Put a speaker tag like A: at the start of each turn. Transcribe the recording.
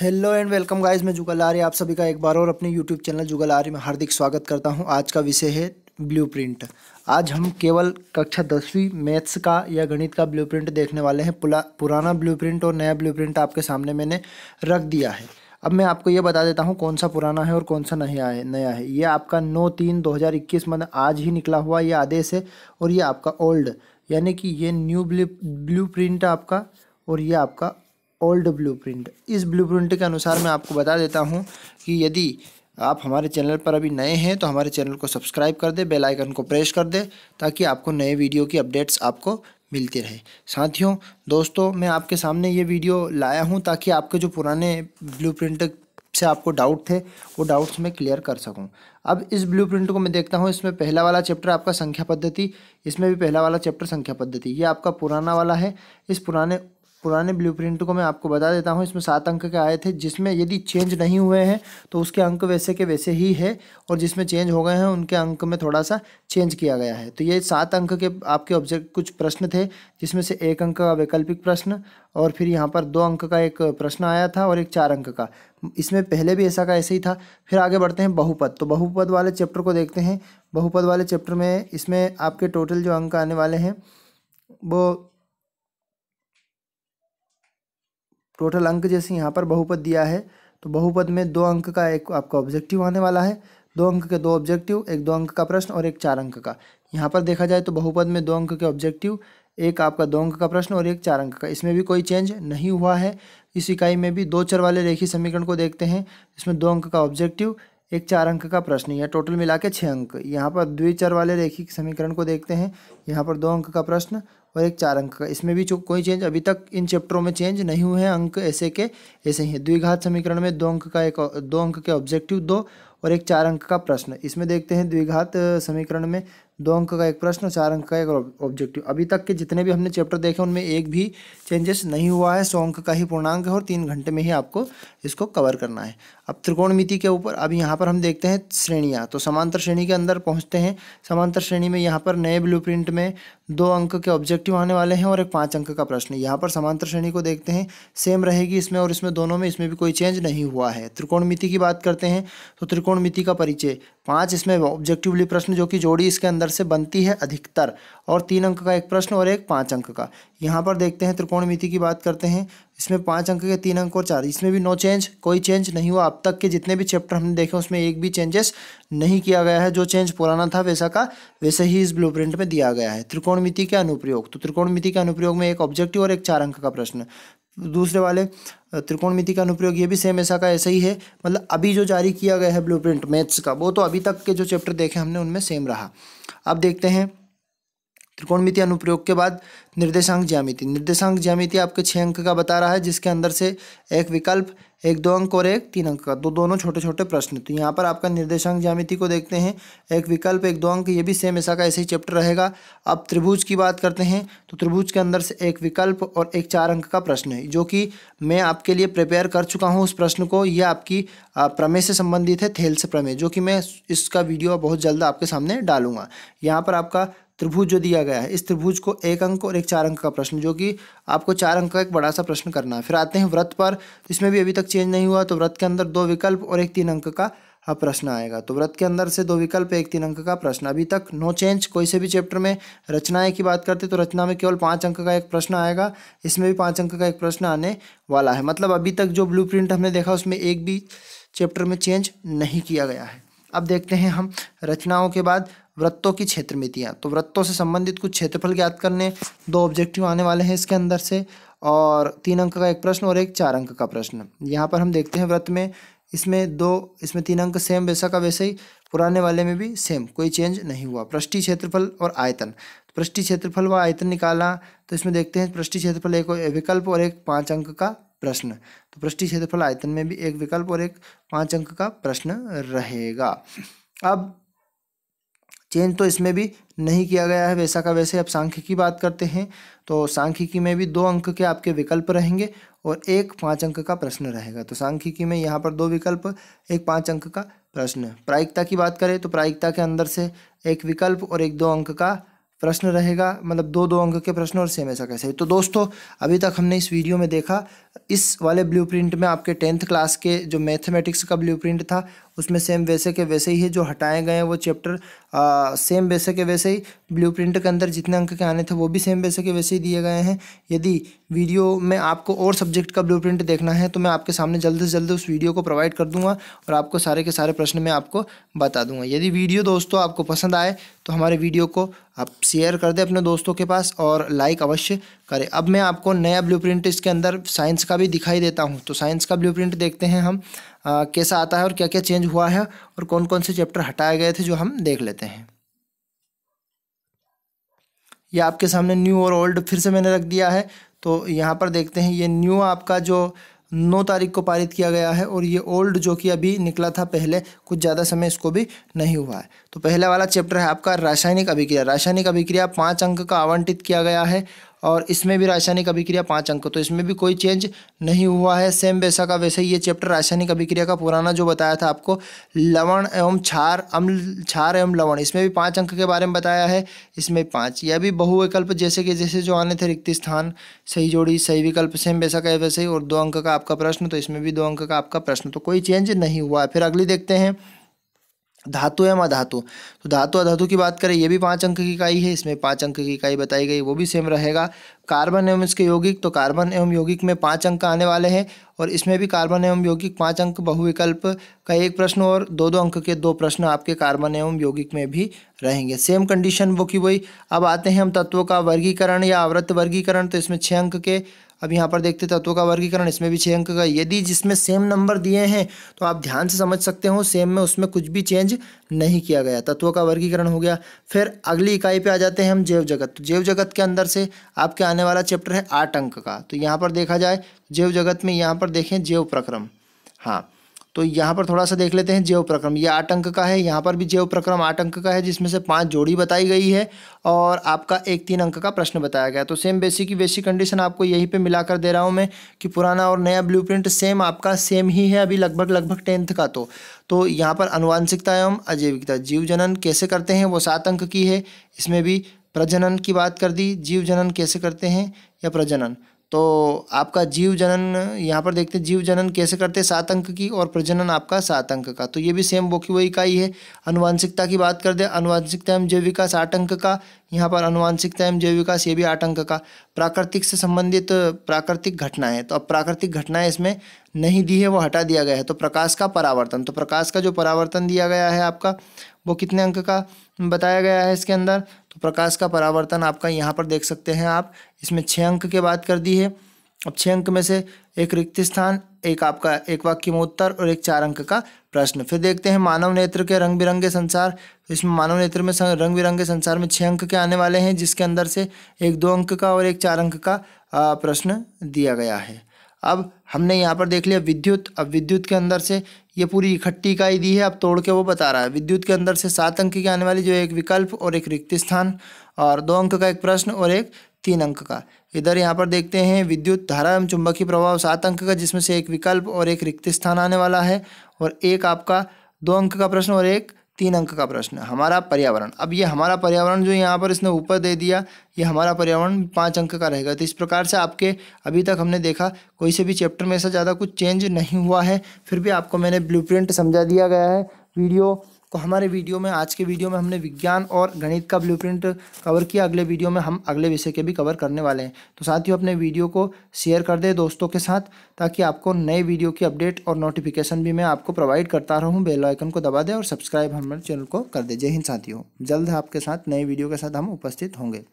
A: hello and welcome guys मैं जुगल आर्य आप सभी का एक बार और अपने यूट्यूब चैनल जुगल आर्य में हार्दिक स्वागत करता हूं आज का विषय है ब्लूप्रिंट आज हम केवल कक्षा दसवीं मैथ्स का या गणित का ब्लूप्रिंट देखने वाले हैं पुराना ब्लूप्रिंट और नया ब्लूप्रिंट आपके सामने मैंने रख दिया है अब मैं आपको ये बता देता हूँ कौन सा पुराना है और कौन सा नहीं आए नया है ये आपका नौ तीन दो हज़ार इक्कीस मतलब आज ही निकला हुआ ये आदेश है और ये आपका ओल्ड यानी कि ये न्यू ब्लू ब्लू प्रिंट आपका और ये आपका ओल्ड ब्लूप्रिंट इस ब्लूप्रिंट के अनुसार मैं आपको बता देता हूँ कि यदि आप हमारे चैनल पर अभी नए हैं तो हमारे चैनल को सब्सक्राइब कर दे बेल आइकन को प्रेस कर दे ताकि आपको नए वीडियो की अपडेट्स आपको मिलती रहे साथियों दोस्तों मैं आपके सामने ये वीडियो लाया हूँ ताकि आपके जो पुराने प्रिंट से आपको डाउट थे वो डाउट्स मैं क्लियर कर सकूँ अब इस ब्लूप्रिंट को मैं देखता हूँ इसमें पहला वाला चैप्टर आपका संख्या पद्धति इसमें भी पहला वाला चैप्टर संख्या पद्धति ये आपका पुराना वाला है इस पुराने पुराने ब्लूप्रिंट को मैं आपको बता देता हूँ इसमें सात अंक के आए थे जिसमें यदि चेंज नहीं हुए हैं तो उसके अंक वैसे के वैसे ही है और जिसमें चेंज हो गए हैं उनके अंक में थोड़ा सा चेंज किया गया है तो ये सात अंक के आपके ऑब्जेक्ट कुछ प्रश्न थे जिसमें से एक अंक का वैकल्पिक प्रश्न और फिर यहाँ पर दो अंक का एक प्रश्न आया था और एक चार अंक का इसमें पहले भी ऐसा का ऐसे ही था फिर आगे बढ़ते हैं बहुपद तो बहुपद वाले चैप्टर को देखते हैं बहुपद वाले चैप्टर में इसमें आपके टोटल जो अंक आने वाले हैं वो टोटल अंक जैसे यहाँ पर बहुपद दिया है तो बहुपद में दो अंक का एक आपका ऑब्जेक्टिव आने वाला है दो अंक के दो ऑब्जेक्टिव एक दो अंक का प्रश्न और एक चार अंक का यहाँ पर देखा जाए तो बहुपद में दो अंक के ऑब्जेक्टिव एक आपका दो अंक का प्रश्न और एक चार अंक का इसमें भी कोई चेंज नहीं हुआ है इस इकाई में भी दो चर वाले रेखी समीकरण को देखते हैं इसमें दो अंक का ऑब्जेक्टिव एक चार अंक का प्रश्न या टोटल मिला के छः अंक यहाँ पर द्विचर वाले रेखी समीकरण को देखते हैं यहाँ पर दो अंक का प्रश्न और एक चार अंक का इसमें भी कोई चेंज अभी तक इन चैप्टरों में चेंज नहीं हुए हैं अंक ऐसे के ऐसे ही द्विघात समीकरण में दो अंक का एक दो अंक के ऑब्जेक्टिव दो और एक चार अंक का प्रश्न इसमें देखते हैं द्विघात समीकरण में दो अंक का एक प्रश्न चार अंक का एक ऑब्जेक्टिव अभी तक के जितने भी हमने चैप्टर देखे उनमें एक भी चेंजेस नहीं हुआ है सौ अंक का ही पूर्णांक है और तीन घंटे में ही आपको इसको कवर करना है अब त्रिकोणमिति के ऊपर अब यहाँ पर हम देखते हैं श्रेणियाँ तो समांतर श्रेणी के अंदर पहुँचते हैं समांतर श्रेणी में यहाँ पर नए ब्लू में दो अंक के ऑब्जेक्टिव आने वाले हैं और एक पाँच अंक का प्रश्न यहाँ पर समांतर श्रेणी को देखते हैं सेम रहेगी इसमें और इसमें दोनों में इसमें भी कोई चेंज नहीं हुआ है मिति की बात करते हैं तो मिति का परिचय पाँच इसमें ऑब्जेक्टिवली प्रश्न जो कि जोड़ी इसके अंदर से बनती है अधिकतर और तीन अंक का एक प्रश्न और एक पाँच अंक का यहाँ पर देखते हैं मिति की बात करते हैं इसमें पाँच अंक के तीन अंक और चार इसमें भी नो चेंज कोई चेंज नहीं हुआ अब तक के जितने भी चैप्टर हमने देखे उसमें एक भी चेंजेस नहीं किया गया है जो चेंज पुराना था वैसा का वैसे ही इस ब्लू में दिया गया है मिति के अनुप्रयोग तो मिति के अनुप्रयोग में एक ऑब्जेक्टिव और एक चार अंक का प्रश्न दूसरे वाले त्रिकोणमिति का अनुप्रयोग ये भी सेम ऐसा का ऐसा ही है मतलब अभी जो जारी किया गया है ब्लूप्रिंट मैथ्स का वो तो अभी तक के जो चैप्टर देखे हमने उनमें सेम रहा अब देखते हैं त्रिकोणमिति अनुप्रयोग के बाद निर्देशांक ज्यामिति निर्देशांक ज्यामिति आपके छः अंक का बता रहा है जिसके अंदर से एक विकल्प एक दो अंक और एक तीन अंक का दो दोनों छोटे छोटे प्रश्न तो यहाँ पर आपका निर्देशांक ज्यामिति को देखते हैं एक विकल्प एक दो अंक ये भी सेम ऐसा का ऐसे ही चैप्टर रहेगा अब त्रिभुज की बात करते हैं तो त्रिभुज के अंदर से एक विकल्प और एक चार अंक का प्रश्न है जो कि मैं आपके लिए प्रिपेयर कर चुका हूँ उस प्रश्न को यह आपकी प्रमेय से संबंधित है थेल से प्रमेय जो कि मैं इसका वीडियो बहुत जल्द आपके सामने डालूंगा यहाँ पर आपका त्रिभुज जो दिया गया है इस त्रिभुज को एक अंक और एक चार अंक का प्रश्न जो कि आपको चार अंक का एक बड़ा सा प्रश्न करना है फिर आते हैं व्रत पर तो इसमें भी अभी तक चेंज नहीं हुआ तो व्रत के अंदर दो विकल्प और एक तीन अंक का हाँ, प्रश्न आएगा तो व्रत के अंदर से दो विकल्प एक तीन अंक का प्रश्न अभी तक नो चेंज कोई से भी चैप्टर में रचनाएं की बात करते तो रचना में केवल पाँच अंक का एक प्रश्न आएगा इसमें भी पाँच अंक का एक प्रश्न आने वाला है मतलब अभी तक जो ब्लूप्रिंट हमने देखा उसमें एक भी चैप्टर में चेंज नहीं किया गया है अब देखते हैं हम रचनाओं के बाद वृत्तों की क्षेत्रमितियाँ तो वृत्तों से संबंधित कुछ क्षेत्रफल ज्ञात करने दो ऑब्जेक्टिव आने वाले हैं इसके अंदर से और तीन अंक का एक प्रश्न और एक चार अंक का प्रश्न यहाँ पर हम देखते हैं व्रत में इसमें दो इसमें तीन अंक सेम वैसा का वैसे ही पुराने वाले में भी सेम कोई चेंज नहीं हुआ पृष्ठी क्षेत्रफल और आयतन तो पृष्ठी क्षेत्रफल व आयतन निकाला तो इसमें देखते हैं पृष्ठी क्षेत्रफल एक विकल्प और एक पाँच अंक का प्रश्न तो पृष्ठीय क्षेत्रफल आयतन में भी एक विकल्प और एक पांच अंक का प्रश्न रहेगा अब चेंज तो इसमें भी नहीं किया गया है वैसा का वैसे अब सांख्यिकी बात करते हैं तो सांख्यिकी में भी दो अंक के आपके विकल्प रहेंगे और एक पाँच अंक का प्रश्न रहेगा तो सांख्यिकी में यहाँ पर दो विकल्प एक पाँच अंक का प्रश्न प्रायिकता की बात करें तो प्रायिकता के अंदर से एक विकल्प और एक दो अंक का प्रश्न रहेगा मतलब दो दो अंक के प्रश्न और सेम ऐसा कैसे तो दोस्तों अभी तक हमने इस वीडियो में देखा इस वाले ब्लूप्रिंट में आपके टेंथ क्लास के जो मैथमेटिक्स का ब्लूप्रिंट था उसमें सेम वैसे के वैसे ही है जो हटाए गए हैं वो चैप्टर सेम वैसे के वैसे ही ब्लू के अंदर जितने अंक के आने थे वो भी सेम वैसे के वैसे ही दिए गए हैं यदि वीडियो में आपको और सब्जेक्ट का ब्लू देखना है तो मैं आपके सामने जल्द से जल्द उस वीडियो को प्रोवाइड कर दूंगा और आपको सारे के सारे प्रश्न मैं आपको बता दूंगा यदि वीडियो दोस्तों आपको पसंद आए तो हमारे वीडियो को आप शेयर कर दें अपने दोस्तों के पास और लाइक अवश्य करें अब मैं आपको नया ब्लू इसके अंदर साइंस का भी दिखाई देता हूँ तो साइंस का ब्लू देखते हैं हम आ, कैसा आता है और क्या क्या चेंज हुआ है और कौन कौन से चैप्टर हटाए गए थे जो हम देख लेते हैं ये आपके सामने न्यू और ओल्ड फिर से मैंने रख दिया है तो यहाँ पर देखते हैं ये न्यू आपका जो नौ तारीख को पारित किया गया है और ये ओल्ड जो कि अभी निकला था पहले कुछ ज़्यादा समय इसको भी नहीं हुआ है तो पहला वाला चैप्टर है आपका रासायनिक अभिक्रिया रासायनिक अभिक्रिया पाँच अंक का आवंटित किया गया है और इसमें भी रासायनिक अभिक्रिया पाँच अंक तो इसमें भी कोई चेंज नहीं हुआ है सेम वैसा का वैसे ही ये चैप्टर रासायनिक अभिक्रिया का पुराना जो बताया था आपको लवण एवं क्षार अम्ल क्षार एवं लवण इसमें भी पाँच अंक के बारे में बताया है इसमें पाँच यह भी बहुविकल्प जैसे कि जैसे जो आने थे रिक्त स्थान सही जोड़ी सही विकल्प सेम वैसा का वैसे ही और दो अंक का आपका प्रश्न तो इसमें भी दो अंक का आपका प्रश्न तो कोई चेंज नहीं हुआ है फिर अगली देखते हैं धातु एवं अधातु तो धातु अधातु की बात करें ये भी पाँच अंक की इकाई है इसमें पाँच अंक की इकाई बताई गई वो भी सेम रहेगा कार्बन एवं इसके यौगिक तो कार्बन एवं यौगिक में पाँच अंक आने वाले हैं और इसमें भी कार्बन एवं यौगिक पाँच अंक बहुविकल्प का एक प्रश्न और दो दो अंक के दो प्रश्न आपके कार्बन एवं यौगिक में भी रहेंगे सेम कंडीशन वो की वही अब आते हैं हम तत्वों का वर्गीकरण या आवृत्त वर्गीकरण तो इसमें छः अंक के अब यहाँ पर देखते तत्वों का वर्गीकरण इसमें भी छः अंक का यदि जिसमें सेम नंबर दिए हैं तो आप ध्यान से समझ सकते हो सेम में उसमें कुछ भी चेंज नहीं किया गया तत्वों का वर्गीकरण हो गया फिर अगली इकाई पे आ जाते हैं हम जैव जगत तो जैव जगत के अंदर से आपके आने वाला चैप्टर है आठ अंक का तो यहाँ पर देखा जाए जैव जगत में यहाँ पर देखें जैव प्रक्रम हाँ तो यहाँ पर थोड़ा सा देख लेते हैं जैव प्रक्रम ये आठ अंक का है यहाँ पर भी जैव प्रक्रम आठ अंक का है जिसमें से पाँच जोड़ी बताई गई है और आपका एक तीन अंक का प्रश्न बताया गया तो सेम बेसिक की बेसिक कंडीशन आपको यहीं पर मिलाकर दे रहा हूँ मैं कि पुराना और नया ब्लू सेम आपका सेम ही है अभी लगभग लगभग टेंथ का तो तो यहाँ पर अनुवांशिकता एवं अजैविकता जीव जनन कैसे करते हैं वो सात अंक की है इसमें भी प्रजनन की बात कर दी जीव जनन कैसे करते हैं या प्रजनन तो आपका जीव जनन यहाँ पर देखते हैं जीव जनन कैसे करते हैं सात अंक की और प्रजनन आपका सात अंक का तो ये भी सेम वो की वही इकाई है अनुवांशिकता की बात कर दे अनुवांशिकता एवं जैव विकास आठ अंक का यहाँ पर अनुवांशिकता एवं जैव विकास ये भी आठ अंक का प्राकृतिक से संबंधित प्राकृतिक घटना है तो अब प्राकृतिक घटनाएं इसमें नहीं दी है वो हटा दिया गया है तो प्रकाश का परावर्तन तो प्रकाश का जो परावर्तन दिया गया है आपका वो कितने अंक का बताया गया है इसके अंदर तो प्रकाश का परावर्तन आपका यहाँ पर देख सकते हैं आप इसमें छः अंक की बात कर दी है अब छः अंक में से एक रिक्त स्थान एक आपका एक वाक्य उत्तर और एक चार अंक का प्रश्न फिर देखते हैं मानव नेत्र के रंग बिरंगे संसार तो इसमें मानव नेत्र में रंग बिरंगे संसार में छः अंक के आने वाले हैं जिसके अंदर से एक दो अंक का और एक चार अंक का प्रश्न दिया गया है अब हमने यहाँ पर देख लिया विद्युत अब विद्युत के अंदर से ये पूरी इकट्ठी इकाई दी है अब तोड़ के वो बता रहा है विद्युत के अंदर से सात अंक की आने वाली जो एक विकल्प और एक रिक्त स्थान और दो अंक का एक प्रश्न और एक तीन अंक का इधर यहाँ पर देखते हैं विद्युत धारा एवं चुंबकीय प्रभाव सात अंक का जिसमें से एक विकल्प और एक रिक्त स्थान आने वाला है और एक आपका दो अंक का प्रश्न और एक तीन अंक का प्रश्न हमारा पर्यावरण अब ये हमारा पर्यावरण जो यहाँ पर इसने ऊपर दे दिया ये हमारा पर्यावरण पाँच अंक का रहेगा तो इस प्रकार से आपके अभी तक हमने देखा कोई से भी चैप्टर में ऐसा ज़्यादा कुछ चेंज नहीं हुआ है फिर भी आपको मैंने ब्लूप्रिंट समझा दिया गया है वीडियो तो हमारे वीडियो में आज के वीडियो में हमने विज्ञान और गणित का ब्लूप्रिंट कवर किया अगले वीडियो में हम अगले विषय के भी कवर करने वाले हैं तो साथियों अपने वीडियो को शेयर कर दें दोस्तों के साथ ताकि आपको नए वीडियो की अपडेट और नोटिफिकेशन भी मैं आपको प्रोवाइड करता रहूँ बेलाइकन को दबा दें और सब्सक्राइब हमारे चैनल को कर दें जय हिंद साथियों जल्द आपके साथ नए वीडियो के साथ हम उपस्थित होंगे